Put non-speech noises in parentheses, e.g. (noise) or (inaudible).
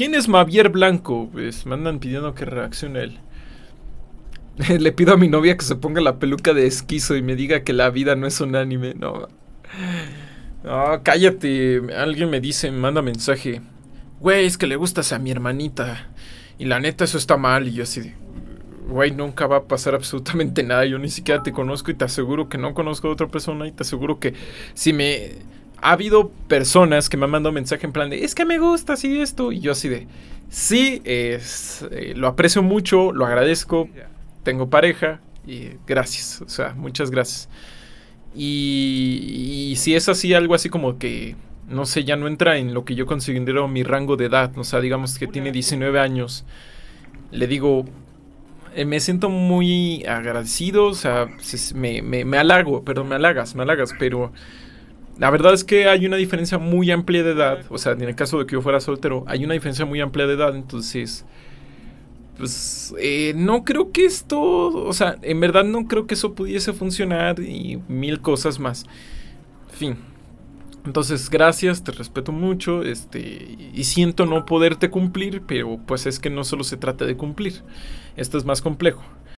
¿Quién es Mavier Blanco? Pues mandan pidiendo que reaccione él. (laughs) Le pido a mi novia que se ponga la peluca de esquizo y me diga que la vida no es un anime. No. No, cállate. Alguien me dice, me manda mensaje. Güey, es que le gustas a mi hermanita. Y la neta, eso está mal. Y yo así Güey, nunca va a pasar absolutamente nada. Yo ni siquiera te conozco y te aseguro que no conozco a otra persona. Y te aseguro que si me ha habido personas que me han mandado mensaje en plan de, es que me gusta así esto, y yo así de, sí, es, eh, lo aprecio mucho, lo agradezco, tengo pareja, y gracias, o sea, muchas gracias. Y, y si es así, algo así como que, no sé, ya no entra en lo que yo considero mi rango de edad, o sea, digamos que tiene 19 años, le digo, eh, me siento muy agradecido, o sea, me, me, me halago, perdón, me halagas, me halagas, pero la verdad es que hay una diferencia muy amplia de edad. O sea, en el caso de que yo fuera soltero, hay una diferencia muy amplia de edad. Entonces, pues eh, no creo que esto, o sea, en verdad no creo que eso pudiese funcionar y mil cosas más. En Fin. Entonces, gracias, te respeto mucho, este, y siento no poderte cumplir, pero pues es que no solo se trata de cumplir, esto es más complejo.